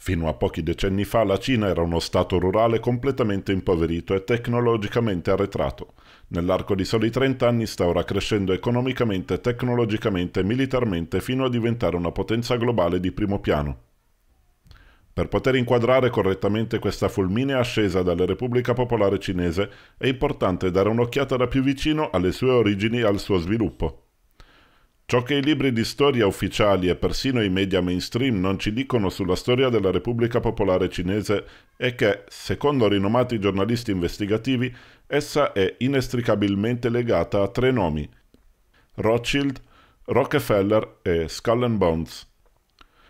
Fino a pochi decenni fa la Cina era uno stato rurale completamente impoverito e tecnologicamente arretrato. Nell'arco di soli 30 anni sta ora crescendo economicamente, tecnologicamente e militarmente fino a diventare una potenza globale di primo piano. Per poter inquadrare correttamente questa fulminea ascesa dalla Repubblica Popolare Cinese è importante dare un'occhiata da più vicino alle sue origini e al suo sviluppo. Ciò che i libri di storia ufficiali e persino i media mainstream non ci dicono sulla storia della Repubblica Popolare Cinese è che, secondo rinomati giornalisti investigativi, essa è inestricabilmente legata a tre nomi: Rothschild, Rockefeller e Skull and Bones.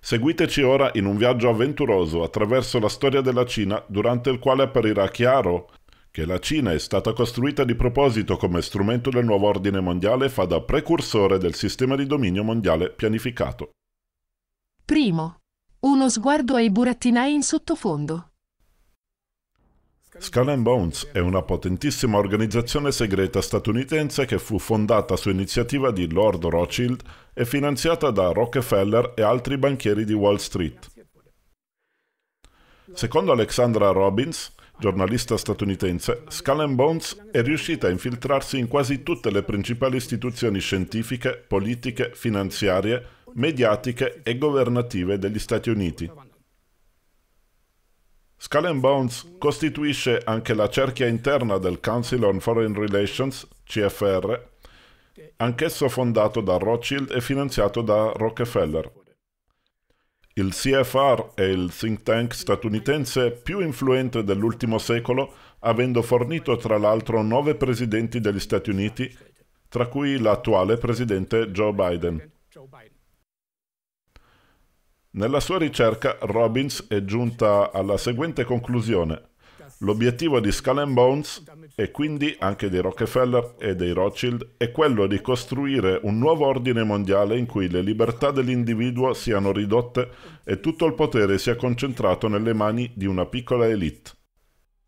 Seguiteci ora in un viaggio avventuroso attraverso la storia della Cina durante il quale apparirà chiaro che la Cina è stata costruita di proposito come strumento del nuovo ordine mondiale fa da precursore del sistema di dominio mondiale pianificato. Primo. Uno sguardo ai burattinai in sottofondo. Skull and Bones è una potentissima organizzazione segreta statunitense che fu fondata su iniziativa di Lord Rothschild e finanziata da Rockefeller e altri banchieri di Wall Street. Secondo Alexandra Robbins, giornalista statunitense, Skull Bones è riuscita a infiltrarsi in quasi tutte le principali istituzioni scientifiche, politiche, finanziarie, mediatiche e governative degli Stati Uniti. Skull Bones costituisce anche la cerchia interna del Council on Foreign Relations, CFR, anch'esso fondato da Rothschild e finanziato da Rockefeller. Il CFR è il think tank statunitense più influente dell'ultimo secolo, avendo fornito tra l'altro nove presidenti degli Stati Uniti, tra cui l'attuale presidente Joe Biden. Nella sua ricerca Robbins è giunta alla seguente conclusione. L'obiettivo di Skull and Bones e quindi anche dei Rockefeller e dei Rothschild è quello di costruire un nuovo ordine mondiale in cui le libertà dell'individuo siano ridotte e tutto il potere sia concentrato nelle mani di una piccola elite.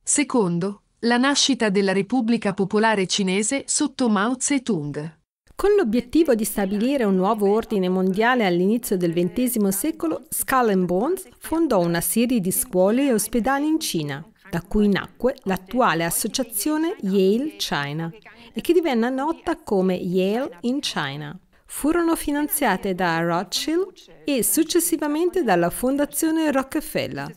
Secondo, la nascita della Repubblica Popolare Cinese sotto Mao Zedong. Con l'obiettivo di stabilire un nuovo ordine mondiale all'inizio del XX secolo, Skull Bones fondò una serie di scuole e ospedali in Cina da cui nacque l'attuale associazione Yale China e che divenne nota come Yale in China. Furono finanziate da Rothschild e successivamente dalla Fondazione Rockefeller.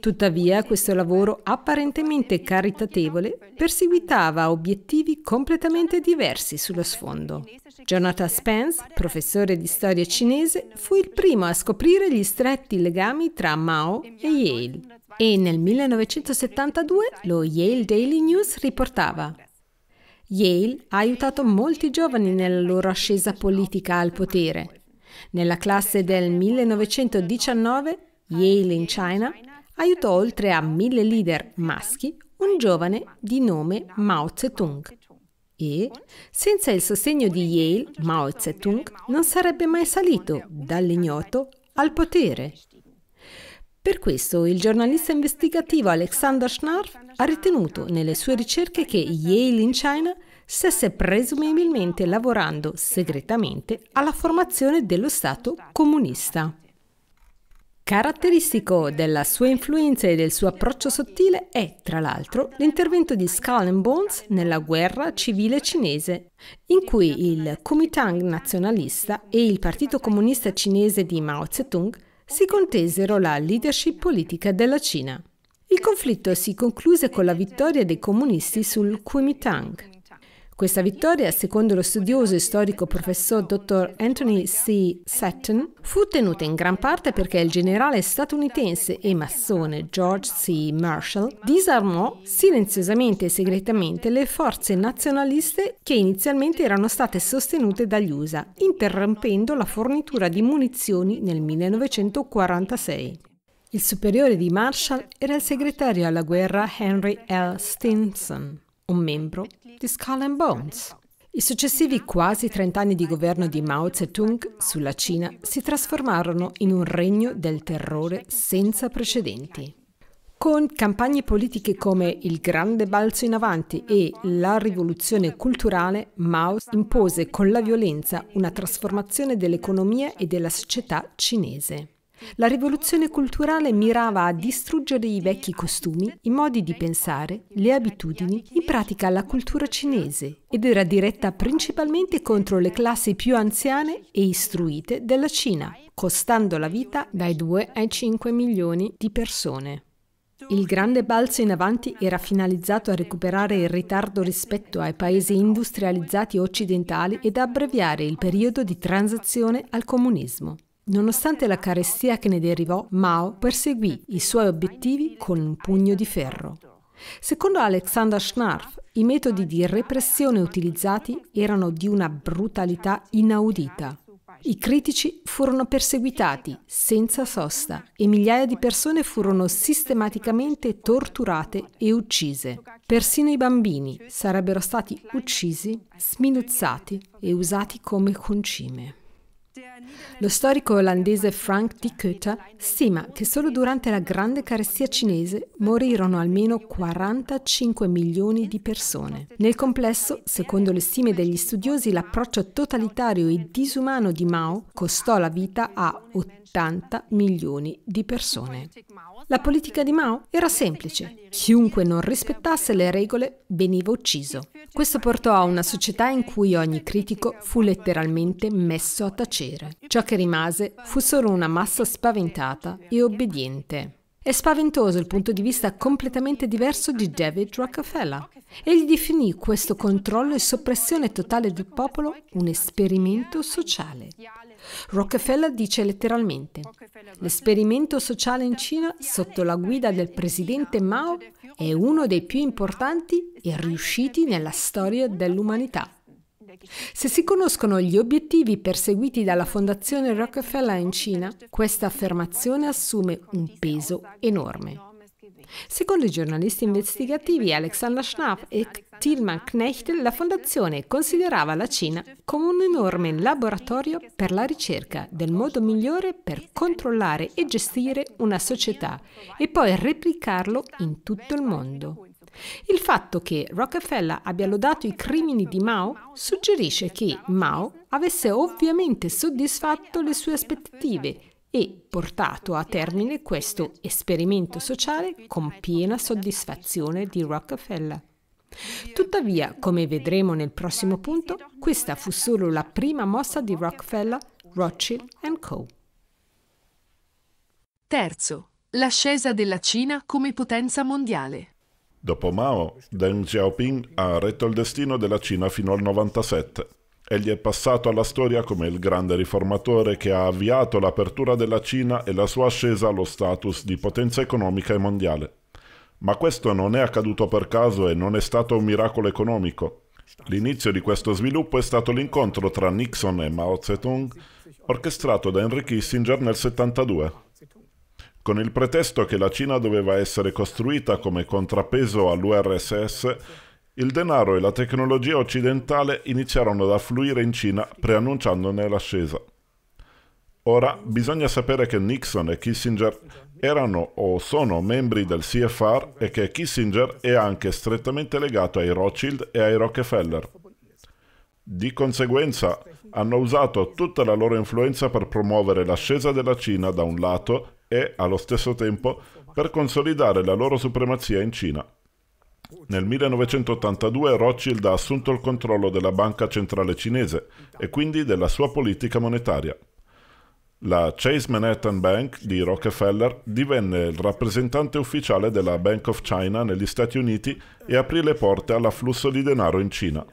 Tuttavia questo lavoro apparentemente caritatevole perseguitava obiettivi completamente diversi sullo sfondo. Jonathan Spence, professore di storia cinese, fu il primo a scoprire gli stretti legami tra Mao e Yale e nel 1972 lo Yale Daily News riportava Yale ha aiutato molti giovani nella loro ascesa politica al potere. Nella classe del 1919, Yale in China aiutò oltre a mille leader maschi un giovane di nome Mao Zedong. E senza il sostegno di Yale, Mao Zedong non sarebbe mai salito dall'ignoto al potere. Per questo il giornalista investigativo Alexander Schnarf ha ritenuto nelle sue ricerche che Yale in China stesse presumibilmente lavorando segretamente alla formazione dello Stato comunista. Caratteristico della sua influenza e del suo approccio sottile è, tra l'altro, l'intervento di Skull and Bones nella guerra civile cinese, in cui il Kuomintang nazionalista e il Partito Comunista Cinese di Mao Zedong si contesero la leadership politica della Cina. Il conflitto si concluse con la vittoria dei comunisti sul Kuomintang. Questa vittoria, secondo lo studioso e storico professor dottor Anthony C. Sutton, fu ottenuta in gran parte perché il generale statunitense e massone George C. Marshall disarmò silenziosamente e segretamente le forze nazionaliste che inizialmente erano state sostenute dagli USA, interrompendo la fornitura di munizioni nel 1946. Il superiore di Marshall era il segretario alla guerra Henry L. Stinson un membro di Skull and Bones. I successivi quasi 30 anni di governo di Mao Zedong sulla Cina si trasformarono in un regno del terrore senza precedenti. Con campagne politiche come il grande balzo in avanti e la rivoluzione culturale, Mao impose con la violenza una trasformazione dell'economia e della società cinese. La rivoluzione culturale mirava a distruggere i vecchi costumi, i modi di pensare, le abitudini, in pratica la cultura cinese, ed era diretta principalmente contro le classi più anziane e istruite della Cina, costando la vita dai 2 ai 5 milioni di persone. Il grande balzo in avanti era finalizzato a recuperare il ritardo rispetto ai paesi industrializzati occidentali ed abbreviare il periodo di transizione al comunismo. Nonostante la carestia che ne derivò, Mao perseguì i suoi obiettivi con un pugno di ferro. Secondo Alexander Schnarf, i metodi di repressione utilizzati erano di una brutalità inaudita. I critici furono perseguitati senza sosta e migliaia di persone furono sistematicamente torturate e uccise. Persino i bambini sarebbero stati uccisi, sminuzzati e usati come concime. Lo storico olandese Frank T. Kötter stima che solo durante la Grande Carestia cinese morirono almeno 45 milioni di persone. Nel complesso, secondo le stime degli studiosi, l'approccio totalitario e disumano di Mao costò la vita a 80 80 milioni di persone. La politica di Mao era semplice. Chiunque non rispettasse le regole veniva ucciso. Questo portò a una società in cui ogni critico fu letteralmente messo a tacere. Ciò che rimase fu solo una massa spaventata e obbediente. È spaventoso il punto di vista completamente diverso di David Rockefeller. Egli definì questo controllo e soppressione totale del popolo un esperimento sociale. Rockefeller dice letteralmente, l'esperimento sociale in Cina sotto la guida del presidente Mao è uno dei più importanti e riusciti nella storia dell'umanità. Se si conoscono gli obiettivi perseguiti dalla Fondazione Rockefeller in Cina, questa affermazione assume un peso enorme. Secondo i giornalisti investigativi Alexander Schnapp e Tilman Knechtel, la fondazione considerava la Cina come un enorme laboratorio per la ricerca del modo migliore per controllare e gestire una società e poi replicarlo in tutto il mondo. Il fatto che Rockefeller abbia lodato i crimini di Mao suggerisce che Mao avesse ovviamente soddisfatto le sue aspettative e portato a termine questo esperimento sociale con piena soddisfazione di Rockefeller. Tuttavia, come vedremo nel prossimo punto, questa fu solo la prima mossa di Rockefeller, Rothschild Co. Terzo, l'ascesa della Cina come potenza mondiale. Dopo Mao, Deng Xiaoping ha retto il destino della Cina fino al 97. Egli è passato alla storia come il grande riformatore che ha avviato l'apertura della Cina e la sua ascesa allo status di potenza economica e mondiale. Ma questo non è accaduto per caso e non è stato un miracolo economico. L'inizio di questo sviluppo è stato l'incontro tra Nixon e Mao Zedong, orchestrato da Henry Kissinger nel 72. Con il pretesto che la Cina doveva essere costruita come contrapeso all'URSS, il denaro e la tecnologia occidentale iniziarono ad affluire in Cina preannunciandone l'ascesa. Ora bisogna sapere che Nixon e Kissinger erano o sono membri del CFR e che Kissinger è anche strettamente legato ai Rothschild e ai Rockefeller. Di conseguenza hanno usato tutta la loro influenza per promuovere l'ascesa della Cina da un lato e, allo stesso tempo, per consolidare la loro supremazia in Cina. Nel 1982 Rothschild ha assunto il controllo della banca centrale cinese e quindi della sua politica monetaria. La Chase Manhattan Bank di Rockefeller divenne il rappresentante ufficiale della Bank of China negli Stati Uniti e aprì le porte all'afflusso di denaro in Cina.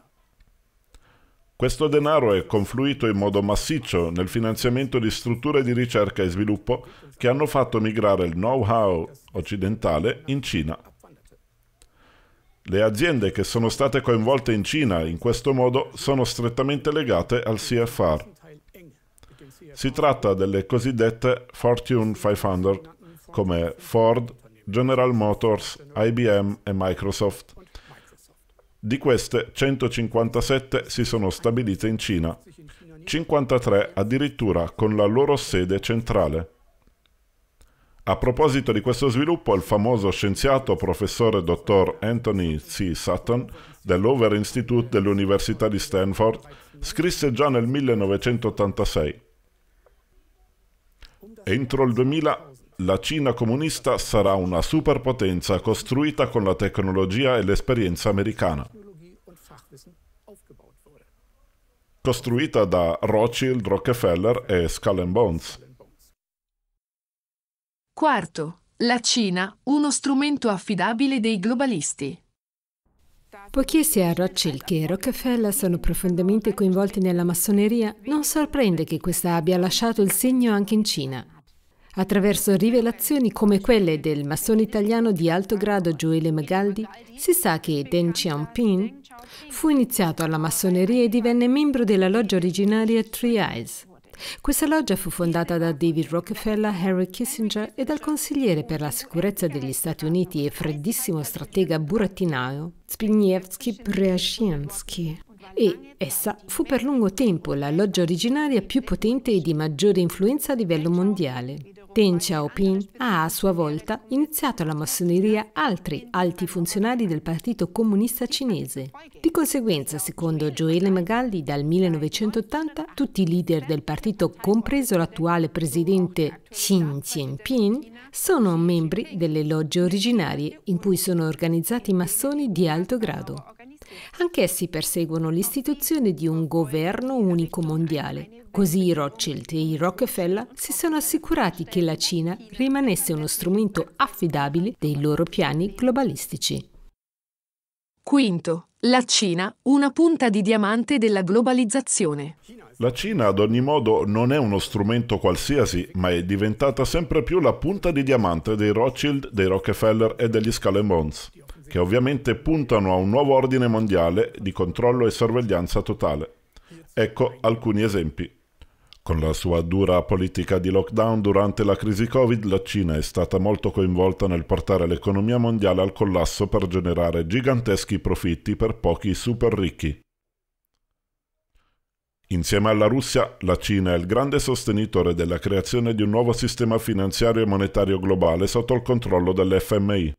Questo denaro è confluito in modo massiccio nel finanziamento di strutture di ricerca e sviluppo che hanno fatto migrare il know-how occidentale in Cina. Le aziende che sono state coinvolte in Cina in questo modo sono strettamente legate al CFR. Si tratta delle cosiddette Fortune 500 come Ford, General Motors, IBM e Microsoft. Di queste 157 si sono stabilite in Cina, 53 addirittura con la loro sede centrale. A proposito di questo sviluppo, il famoso scienziato professore dottor Anthony C. Sutton dell'Over Institute dell'Università di Stanford scrisse già nel 1986 Entro il 2000 la Cina comunista sarà una superpotenza costruita con la tecnologia e l'esperienza americana. Costruita da Rothschild, Rockefeller e Skull and Bones. Quarto, la Cina, uno strumento affidabile dei globalisti. Poiché sia Rothschild che Rockefeller sono profondamente coinvolti nella massoneria, non sorprende che questa abbia lasciato il segno anche in Cina. Attraverso rivelazioni come quelle del massone italiano di alto grado Gioele Magaldi, si sa che Deng Xiaoping fu iniziato alla massoneria e divenne membro della loggia originaria Three Eyes. Questa loggia fu fondata da David Rockefeller, Henry Kissinger e dal consigliere per la sicurezza degli Stati Uniti e freddissimo stratega burattinaio Zbigniewski Brzezinski e essa fu per lungo tempo la loggia originaria più potente e di maggiore influenza a livello mondiale. Deng Xiaoping ha a sua volta iniziato la massoneria altri alti funzionari del Partito Comunista Cinese. Di conseguenza, secondo Joele Magalli, dal 1980 tutti i leader del partito, compreso l'attuale presidente Xi Jinping, sono membri delle logge originarie in cui sono organizzati massoni di alto grado. Anch'essi perseguono l'istituzione di un governo unico mondiale. Così i Rothschild e i Rockefeller si sono assicurati che la Cina rimanesse uno strumento affidabile dei loro piani globalistici. Quinto, la Cina, una punta di diamante della globalizzazione. La Cina ad ogni modo non è uno strumento qualsiasi, ma è diventata sempre più la punta di diamante dei Rothschild, dei Rockefeller e degli Skull che ovviamente puntano a un nuovo ordine mondiale di controllo e sorveglianza totale. Ecco alcuni esempi. Con la sua dura politica di lockdown durante la crisi Covid, la Cina è stata molto coinvolta nel portare l'economia mondiale al collasso per generare giganteschi profitti per pochi super ricchi. Insieme alla Russia, la Cina è il grande sostenitore della creazione di un nuovo sistema finanziario e monetario globale sotto il controllo dell'FMI.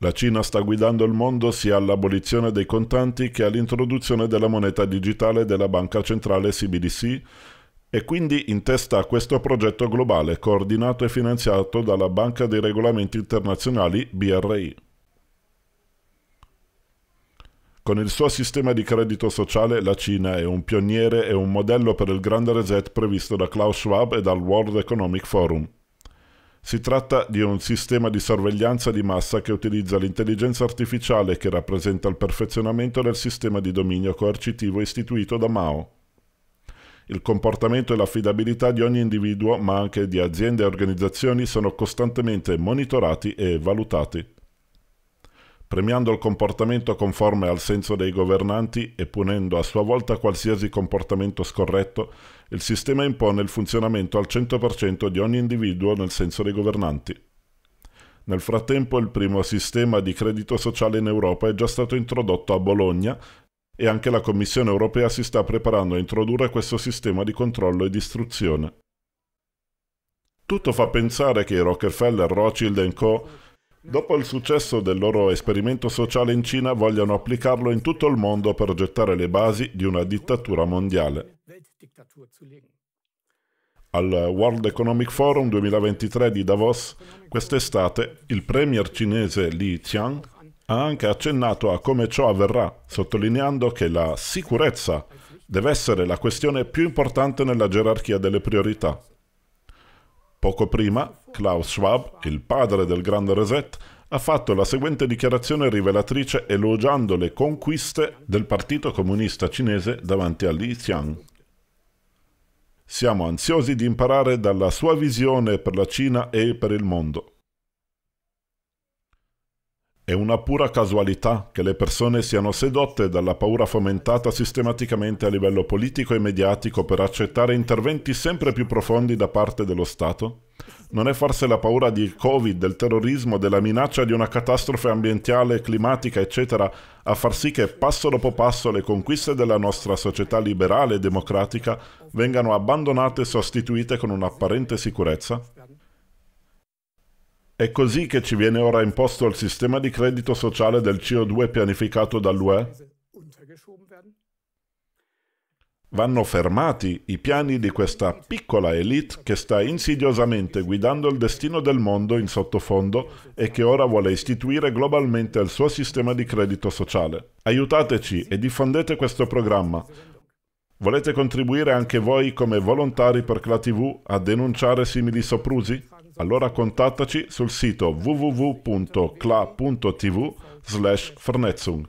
La Cina sta guidando il mondo sia all'abolizione dei contanti che all'introduzione della moneta digitale della banca centrale CBDC e quindi in testa a questo progetto globale coordinato e finanziato dalla Banca dei Regolamenti Internazionali BRI. Con il suo sistema di credito sociale la Cina è un pioniere e un modello per il grande reset previsto da Klaus Schwab e dal World Economic Forum. Si tratta di un sistema di sorveglianza di massa che utilizza l'intelligenza artificiale che rappresenta il perfezionamento del sistema di dominio coercitivo istituito da Mao. Il comportamento e l'affidabilità di ogni individuo, ma anche di aziende e organizzazioni, sono costantemente monitorati e valutati. Premiando il comportamento conforme al senso dei governanti e punendo a sua volta qualsiasi comportamento scorretto, il sistema impone il funzionamento al 100% di ogni individuo nel senso dei governanti. Nel frattempo il primo sistema di credito sociale in Europa è già stato introdotto a Bologna e anche la Commissione europea si sta preparando a introdurre questo sistema di controllo e di istruzione. Tutto fa pensare che Rockefeller, Rothschild Co Dopo il successo del loro esperimento sociale in Cina, vogliono applicarlo in tutto il mondo per gettare le basi di una dittatura mondiale. Al World Economic Forum 2023 di Davos, quest'estate, il premier cinese Li Qian ha anche accennato a come ciò avverrà, sottolineando che la sicurezza deve essere la questione più importante nella gerarchia delle priorità. Poco prima, Klaus Schwab, il padre del grande reset, ha fatto la seguente dichiarazione rivelatrice elogiando le conquiste del Partito Comunista Cinese davanti a Li Xiang. Siamo ansiosi di imparare dalla sua visione per la Cina e per il mondo. È una pura casualità che le persone siano sedotte dalla paura fomentata sistematicamente a livello politico e mediatico per accettare interventi sempre più profondi da parte dello Stato? Non è forse la paura di Covid, del terrorismo, della minaccia di una catastrofe ambientale, climatica, eccetera, a far sì che passo dopo passo le conquiste della nostra società liberale e democratica vengano abbandonate e sostituite con un'apparente sicurezza? È così che ci viene ora imposto il sistema di credito sociale del CO2 pianificato dall'UE? Vanno fermati i piani di questa piccola elite che sta insidiosamente guidando il destino del mondo in sottofondo e che ora vuole istituire globalmente il suo sistema di credito sociale. Aiutateci e diffondete questo programma. Volete contribuire anche voi come volontari per la TV a denunciare simili soprusi? Allora contattaci sul sito www.cla.tv slash Vernetzung.